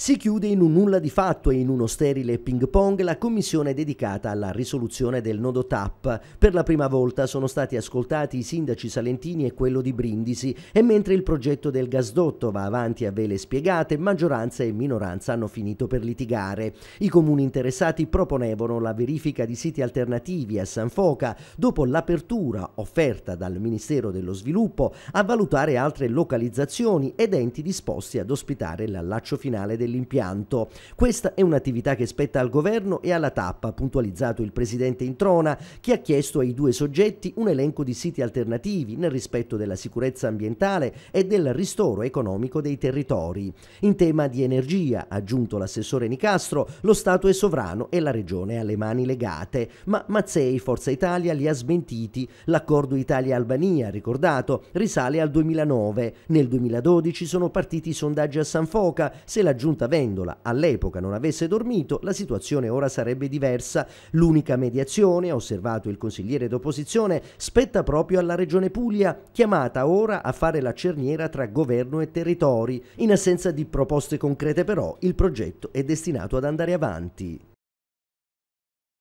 Si chiude in un nulla di fatto e in uno sterile ping pong la commissione dedicata alla risoluzione del nodo TAP. Per la prima volta sono stati ascoltati i sindaci salentini e quello di Brindisi e mentre il progetto del gasdotto va avanti a vele spiegate, maggioranza e minoranza hanno finito per litigare. I comuni interessati proponevano la verifica di siti alternativi a San Foca dopo l'apertura offerta dal Ministero dello Sviluppo a valutare altre localizzazioni ed enti disposti ad ospitare l'allaccio finale del dell'impianto. Questa è un'attività che spetta al governo e alla TAP, ha puntualizzato il presidente Introna, che ha chiesto ai due soggetti un elenco di siti alternativi nel rispetto della sicurezza ambientale e del ristoro economico dei territori. In tema di energia, ha aggiunto l'assessore Nicastro, lo Stato è sovrano e la Regione ha le mani legate, ma Mazzei Forza Italia li ha smentiti. L'accordo Italia-Albania, ricordato, risale al 2009. Nel 2012 sono partiti i sondaggi a San Foca, se la giunta giunta Vendola all'epoca non avesse dormito, la situazione ora sarebbe diversa. L'unica mediazione, ha osservato il consigliere d'opposizione, spetta proprio alla Regione Puglia, chiamata ora a fare la cerniera tra governo e territori. In assenza di proposte concrete però, il progetto è destinato ad andare avanti.